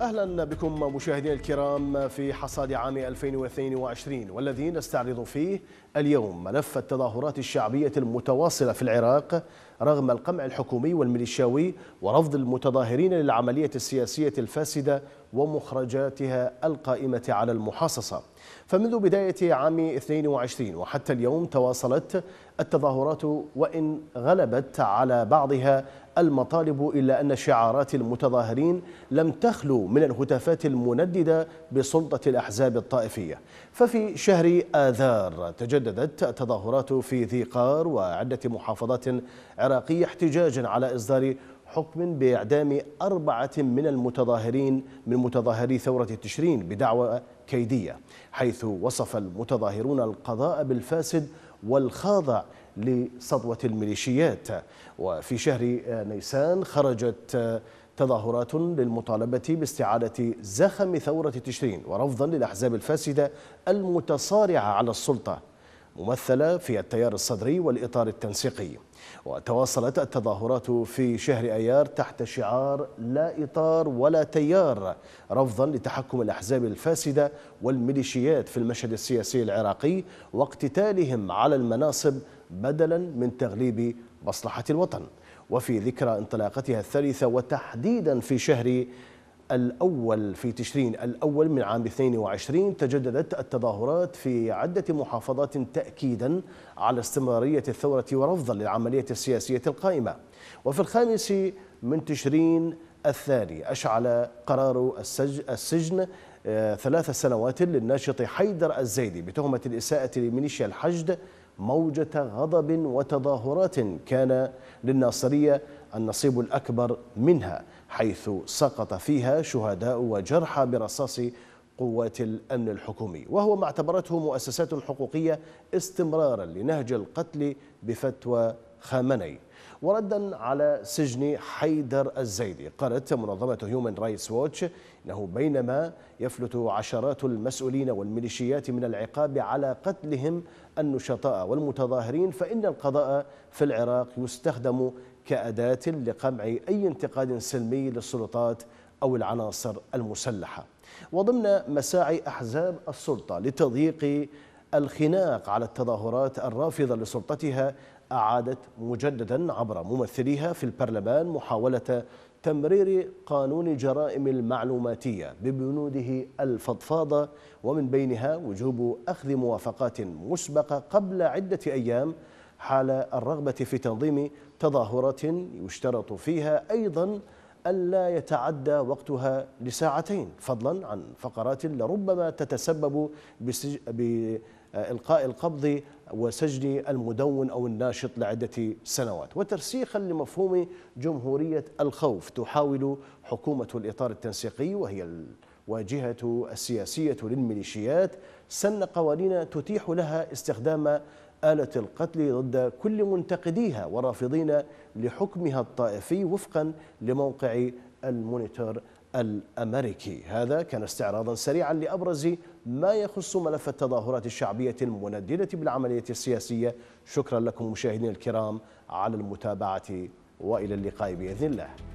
أهلا بكم مشاهدينا الكرام في حصاد عام 2022 والذي نستعرض فيه اليوم ملف التظاهرات الشعبية المتواصلة في العراق رغم القمع الحكومي والميليشياوي ورفض المتظاهرين للعملية السياسية الفاسدة ومخرجاتها القائمة على المحاصصة فمنذ بداية عام 22 وحتى اليوم تواصلت التظاهرات وإن غلبت على بعضها المطالب إلا أن شعارات المتظاهرين لم تخلو من الهتافات المنددة بسلطة الأحزاب الطائفية ففي شهر آذار تجددت التظاهرات في ذي قار وعدة محافظات عراقية احتجاجا على إصدار حكم بإعدام أربعة من المتظاهرين من متظاهري ثورة تشرين بدعوى كيدية حيث وصف المتظاهرون القضاء بالفاسد والخاضع لسطوة الميليشيات وفي شهر نيسان خرجت تظاهرات للمطالبة باستعادة زخم ثورة تشرين ورفضا للأحزاب الفاسدة المتصارعة على السلطة ممثلة في التيار الصدري والإطار التنسيقي وتواصلت التظاهرات في شهر أيار تحت شعار لا إطار ولا تيار رفضا لتحكم الأحزاب الفاسدة والميليشيات في المشهد السياسي العراقي واقتتالهم على المناصب بدلا من تغليب مصلحة الوطن وفي ذكرى انطلاقتها الثالثة وتحديدا في شهر الأول في تشرين الأول من عام 22 تجددت التظاهرات في عدة محافظات تأكيدا على استمرارية الثورة ورفضا للعملية السياسية القائمة وفي الخامس من تشرين الثاني أشعل قرار السجن, آه، ثلاث سنوات للناشط حيدر الزيدي بتهمة الإساءة لميليشيا الحشد موجة غضب وتظاهرات كان للناصرية النصيب الأكبر منها حيث سقط فيها شهداء وجرحى برصاص قوات الأمن الحكومي وهو ما اعتبرته مؤسسات حقوقية استمرارا لنهج القتل بفتوى خامنئي وردا على سجن حيدر الزيدي قالت منظمة هيومن رايتس ووتش إنه بينما يفلت عشرات المسؤولين والميليشيات من العقاب على قتلهم النشطاء والمتظاهرين فإن القضاء في العراق يستخدم كأداة لقمع أي انتقاد سلمي للسلطات أو العناصر المسلحة وضمن مساعي أحزاب السلطة لتضييق الخناق على التظاهرات الرافضة لسلطتها أعادت مجددا عبر ممثليها في البرلمان محاولة تمرير قانون الجرائم المعلوماتية ببنوده الفضفاضة ومن بينها وجوب أخذ موافقات مسبقة قبل عدة أيام حال الرغبة في تنظيم تظاهرات يشترط فيها أيضا ألا يتعدى وقتها لساعتين فضلا عن فقرات لربما تتسبب بإلقاء القبض وسجن المدون أو الناشط لعدة سنوات وترسيخا لمفهوم جمهورية الخوف تحاول حكومة الإطار التنسيقي وهي الواجهة السياسية للميليشيات سن قوانين تتيح لها استخدام آلة القتل ضد كل منتقديها ورافضين لحكمها الطائفي وفقا لموقع المونيتور الأمريكي هذا كان استعراضا سريعا لأبرز ما يخص ملف التظاهرات الشعبية المنددة بالعملية السياسية شكرا لكم مشاهدينا الكرام على المتابعة وإلى اللقاء بإذن الله